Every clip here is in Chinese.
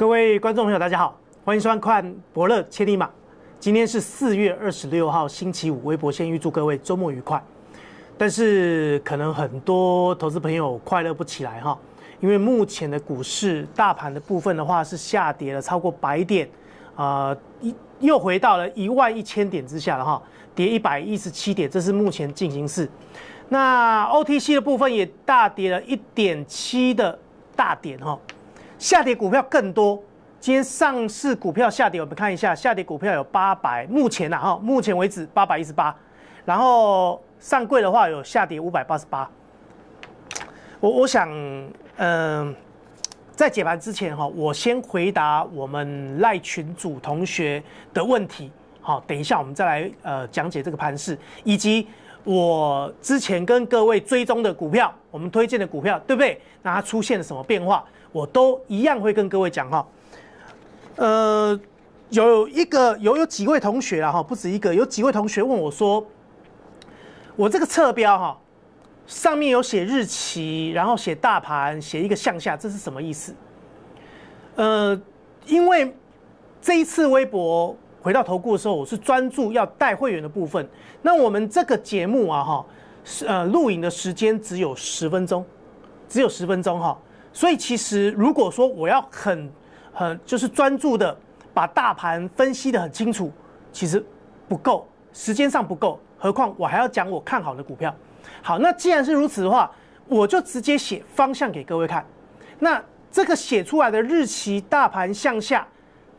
各位观众朋友，大家好，欢迎收看《伯乐千里马》。今天是四月二十六号，星期五。微博先预祝各位周末愉快。但是，可能很多投资朋友快乐不起来哈，因为目前的股市大盘的部分的话是下跌了超过百点，呃，一又回到了一万一千点之下了哈，跌一百一十七点，这是目前进行式。那 OTC 的部分也大跌了一点七的大点哈。下跌股票更多。今天上市股票下跌，我们看一下，下跌股票有八百。目前啊、哈，目前为止八百一十八。然后上柜的话有下跌五百八十八。我我想，嗯，在解盘之前哈，我先回答我们赖群主同学的问题。好，等一下我们再来呃讲解这个盘势，以及我之前跟各位追踪的股票，我们推荐的股票，对不对？那它出现了什么变化？我都一样会跟各位讲哈，呃，有一个有有几位同学啦哈，不止一个，有几位同学问我说，我这个侧标哈，上面有写日期，然后写大盘，写一个向下，这是什么意思？呃，因为这一次微博回到投顾的时候，我是专注要带会员的部分。那我们这个节目啊哈，呃，录影的时间只有十分钟，只有十分钟哈。所以其实，如果说我要很、很就是专注的把大盘分析的很清楚，其实不够，时间上不够，何况我还要讲我看好的股票。好，那既然是如此的话，我就直接写方向给各位看。那这个写出来的日期，大盘向下，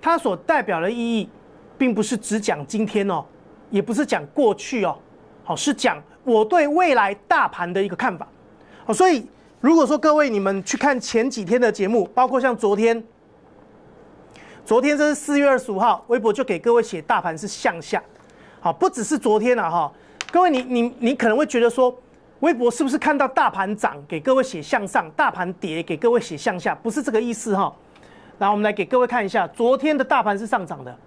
它所代表的意义，并不是只讲今天哦，也不是讲过去哦，好，是讲我对未来大盘的一个看法。好，所以。如果说各位你们去看前几天的节目，包括像昨天，昨天这是四月二十五号，微博就给各位写大盘是向下，好，不只是昨天了哈。各位你你你可能会觉得说，微博是不是看到大盘涨给各位写向上，大盘跌给各位写向下，不是这个意思哈。然后我们来给各位看一下，昨天的大盘是上涨的，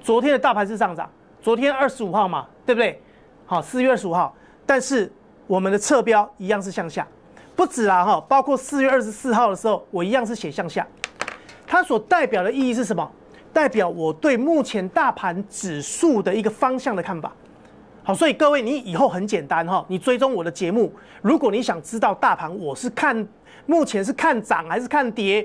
昨天的大盘是上涨，昨天二十五号嘛，对不对？好，四月二十五号，但是我们的侧标一样是向下。不止啊哈，包括四月二十四号的时候，我一样是写向下，它所代表的意义是什么？代表我对目前大盘指数的一个方向的看法。好，所以各位，你以后很简单哈，你追踪我的节目，如果你想知道大盘我是看目前是看涨还是看跌，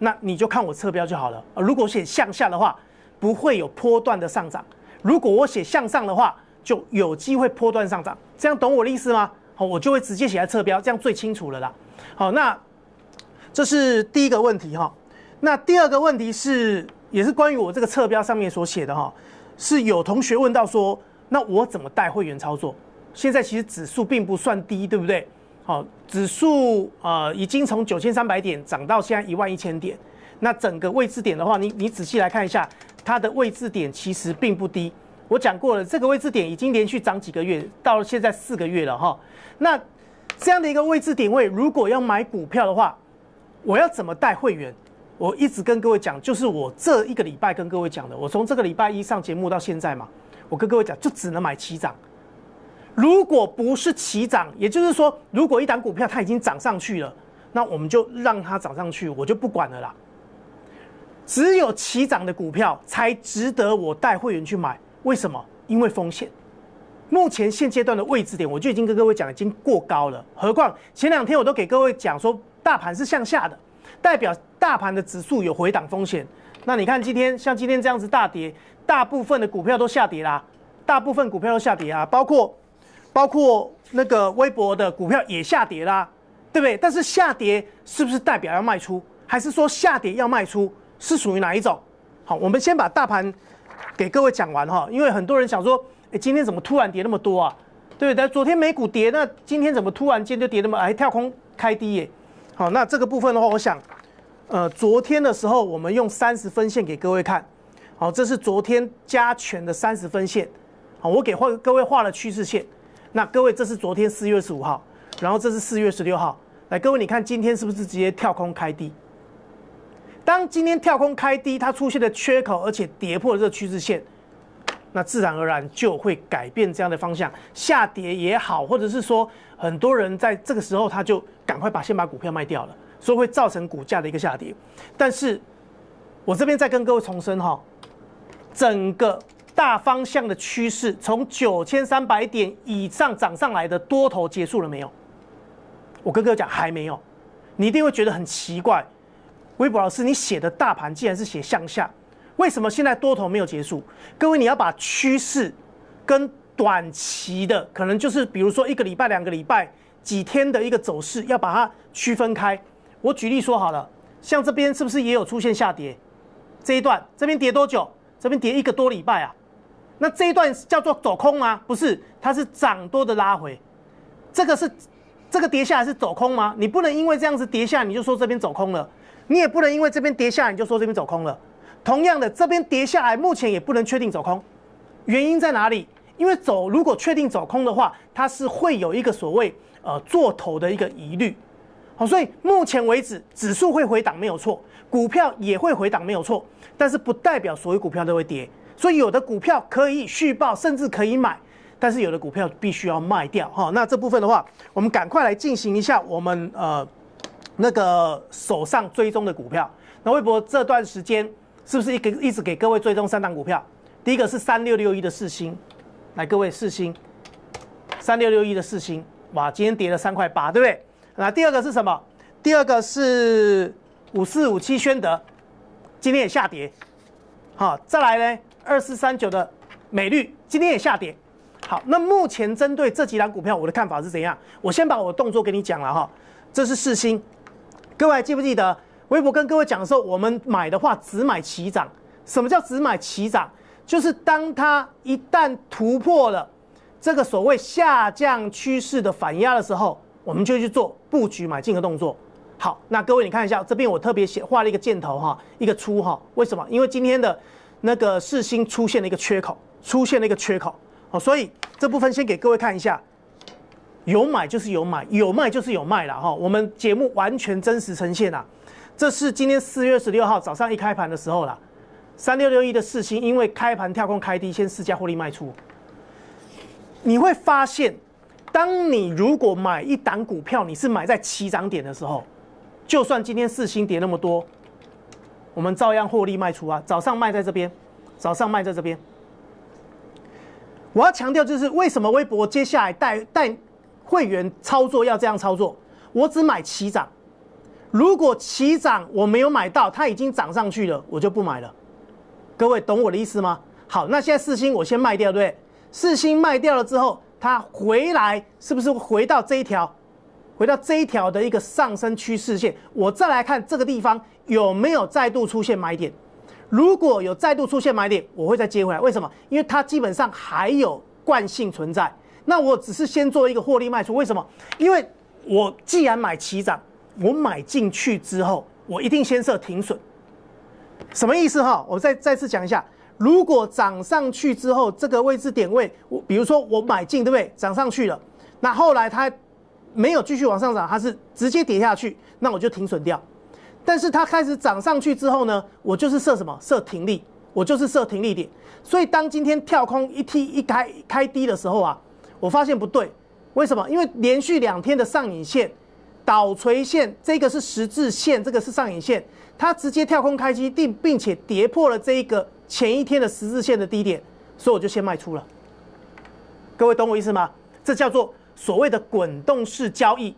那你就看我侧标就好了。如果写向下的话，不会有波段的上涨；如果我写向上的话，就有机会波段上涨。这样懂我的意思吗？好，我就会直接写在侧标，这样最清楚了啦。好，那这是第一个问题哈。那第二个问题是，也是关于我这个侧标上面所写的哈，是有同学问到说，那我怎么带会员操作？现在其实指数并不算低，对不对？好，指数啊，已经从九千三百点涨到现在一万一千点，那整个位置点的话，你你仔细来看一下，它的位置点其实并不低。我讲过了，这个位置点已经连续涨几个月，到现在四个月了哈。那这样的一个位置点位，如果要买股票的话，我要怎么带会员？我一直跟各位讲，就是我这一个礼拜跟各位讲的，我从这个礼拜一上节目到现在嘛，我跟各位讲，就只能买齐涨。如果不是齐涨，也就是说，如果一档股票它已经涨上去了，那我们就让它涨上去，我就不管了啦。只有齐涨的股票才值得我带会员去买。为什么？因为风险。目前现阶段的位置点，我就已经跟各位讲，已经过高了。何况前两天我都给各位讲说，大盘是向下的，代表大盘的指数有回档风险。那你看今天像今天这样子大跌，大部分的股票都下跌啦，大部分股票都下跌啊，包括包括那个微博的股票也下跌啦，对不对？但是下跌是不是代表要卖出？还是说下跌要卖出是属于哪一种？好，我们先把大盘。给各位讲完哈，因为很多人想说，哎，今天怎么突然跌那么多啊？对不对？昨天美股跌，那今天怎么突然间就跌那么，哎，跳空开低耶？好，那这个部分的话，我想，呃，昨天的时候我们用三十分线给各位看，好，这是昨天加权的三十分线，好，我给画各位画了趋势线，那各位这是昨天四月十五号，然后这是四月十六号，来，各位你看今天是不是直接跳空开低？当今天跳空开低，它出现的缺口，而且跌破了这趋势线，那自然而然就会改变这样的方向，下跌也好，或者是说很多人在这个时候，他就赶快把先把股票卖掉了，所以会造成股价的一个下跌。但是，我这边再跟各位重申哈，整个大方向的趋势从九千三百点以上涨上来的多头结束了没有？我跟各位讲还没有，你一定会觉得很奇怪。微博老师，你写的大盘既然是写向下，为什么现在多头没有结束？各位，你要把趋势跟短期的可能就是，比如说一个礼拜、两个礼拜、几天的一个走势，要把它区分开。我举例说好了，像这边是不是也有出现下跌这一段？这边跌多久？这边跌一个多礼拜啊？那这一段叫做走空吗？不是，它是涨多的拉回。这个是这个跌下是走空吗？你不能因为这样子跌下你就说这边走空了。你也不能因为这边跌下来你就说这边走空了。同样的，这边跌下来目前也不能确定走空，原因在哪里？因为走如果确定走空的话，它是会有一个所谓呃做头的一个疑虑，好，所以目前为止指数会回档没有错，股票也会回档没有错，但是不代表所有股票都会跌，所以有的股票可以续报，甚至可以买，但是有的股票必须要卖掉哈。那这部分的话，我们赶快来进行一下我们呃。那个手上追踪的股票，那微博这段时间是不是一个一直给各位追踪三档股票？第一个是三六六一的四星，来各位四星，三六六一的四星，哇，今天跌了三块八，对不对？那第二个是什么？第二个是五四五七宣德，今天也下跌，好，再来呢，二四三九的美绿，今天也下跌，好，那目前针对这几档股票，我的看法是怎样？我先把我的动作给你讲了哈，这是四星。各位还记不记得，微博跟各位讲的时候，我们买的话只买齐涨。什么叫只买齐涨？就是当它一旦突破了这个所谓下降趋势的反压的时候，我们就去做布局买进的动作。好，那各位你看一下这边，我特别写画了一个箭头哈，一个出哈。为什么？因为今天的那个四星出现了一个缺口，出现了一个缺口。好，所以这部分先给各位看一下。有买就是有买，有卖就是有卖了哈。我们节目完全真实呈现啊。这是今天四月十六号早上一开盘的时候了，三六六一的四星因为开盘跳空开低，先试价获利卖出。你会发现，当你如果买一档股票，你是买在起涨点的时候，就算今天四星跌那么多，我们照样获利卖出啊。早上卖在这边，早上卖在这边。我要强调就是为什么微博接下来带带。会员操作要这样操作，我只买起涨。如果起涨我没有买到，它已经涨上去了，我就不买了。各位懂我的意思吗？好，那现在四星我先卖掉，对不对？四星卖掉了之后，它回来是不是回到这一条？回到这一条的一个上升趋势线，我再来看这个地方有没有再度出现买点。如果有再度出现买点，我会再接回来。为什么？因为它基本上还有惯性存在。那我只是先做一个获利卖出，为什么？因为我既然买齐涨，我买进去之后，我一定先设停损。什么意思哈？我再再次讲一下：如果涨上去之后，这个位置点位，我比如说我买进，对不对？涨上去了，那后来它没有继续往上涨，它是直接跌下去，那我就停损掉。但是它开始涨上去之后呢，我就是设什么？设停利，我就是设停利点。所以当今天跳空一踢一开开低的时候啊。我发现不对，为什么？因为连续两天的上影线、倒垂线，这个是十字线，这个是上影线，它直接跳空开机并并且跌破了这一个前一天的十字线的低点，所以我就先卖出了。各位懂我意思吗？这叫做所谓的滚动式交易，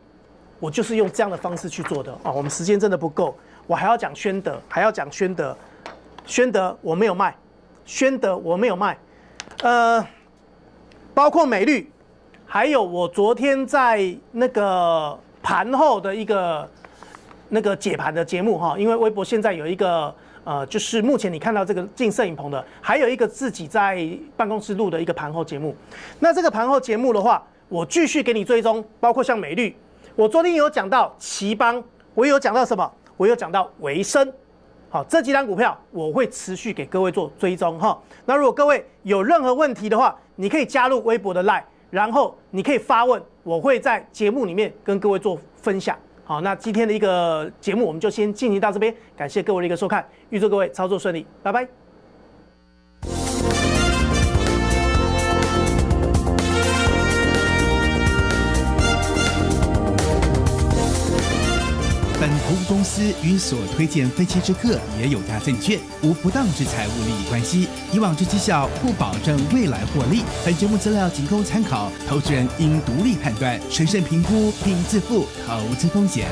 我就是用这样的方式去做的啊。我们时间真的不够，我还要讲宣德，还要讲宣德，宣德我没有卖，宣德我没有卖，呃，包括美绿。还有，我昨天在那个盘后的一个那个解盘的节目哈，因为微博现在有一个呃，就是目前你看到这个进摄影棚的，还有一个自己在办公室录的一个盘后节目。那这个盘后节目的话，我继续给你追踪，包括像美绿，我昨天有讲到奇邦，我有讲到什么？我有讲到维生，好，这几张股票我会持续给各位做追踪哈。那如果各位有任何问题的话，你可以加入微博的 live。然后你可以发问，我会在节目里面跟各位做分享。好，那今天的一个节目我们就先进行到这边，感谢各位的一个收看，预祝各位操作顺利，拜拜。本投公司与所推荐分期之客也有家证券无不当之财务利益关系，以往之绩效不保证未来获利。本节目资料仅供参考，投资人应独立判断、审慎评估并自负投资风险。